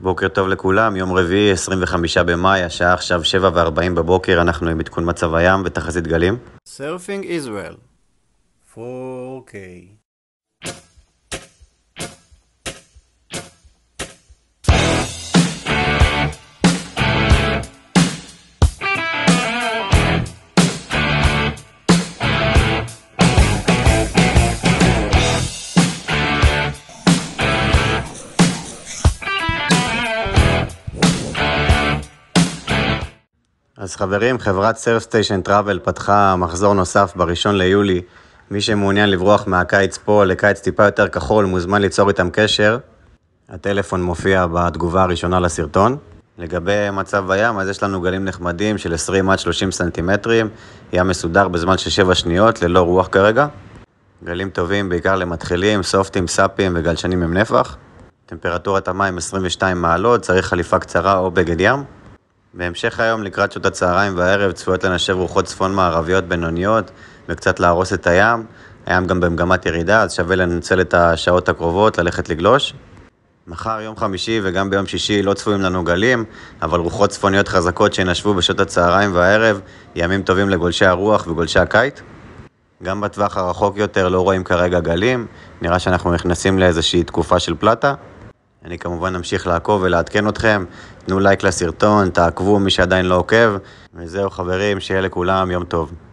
בוקר טוב לכולם, יום רביעי, 25 במאי, השעה עכשיו 7 ו-40 בבוקר, אנחנו עם עדכון מצב הים ותחזית גלים. סרפינג ישראל, 4K אז חברים, חברת סרף סטיישן טראבל פתחה מחזור נוסף בראשון ליולי. מי שמעוניין לברוח מהקיץ פה לקיץ טיפה יותר כחול, מוזמן ליצור איתם קשר. הטלפון מופיע בתגובה הראשונה לסרטון. לגבי מצב הים, אז יש לנו גלים נחמדים של 20 עד 30 סנטימטרים, ים מסודר בזמן של 7 שניות, ללא רוח כרגע. גלים טובים בעיקר למתחילים, סופטים, סאפים וגלשנים עם נפח. טמפרטורת המים 22 מעלות, צריך חליפה קצרה או בגד ים. בהמשך היום לקראת שעות הצהריים והערב צפויות לנשב רוחות צפון-מערביות בינוניות וקצת להרוס את הים. הים גם במגמת ירידה, אז שווה לנצל את השעות הקרובות, ללכת לגלוש. מחר יום חמישי וגם ביום שישי לא צפויים לנו גלים, אבל רוחות צפוניות חזקות שינשבו בשעות הצהריים והערב, ימים טובים לגולשי הרוח וגולשי הקיץ. גם בטווח הרחוק יותר לא רואים כרגע גלים, נראה שאנחנו נכנסים לאיזושהי תקופה של פלטה. אני כמובן אמשיך לעקוב ולעדכן אתכם. תנו לייק לסרטון, תעקבו מי שעדיין לא עוקב. וזהו חברים, שיהיה לכולם יום טוב.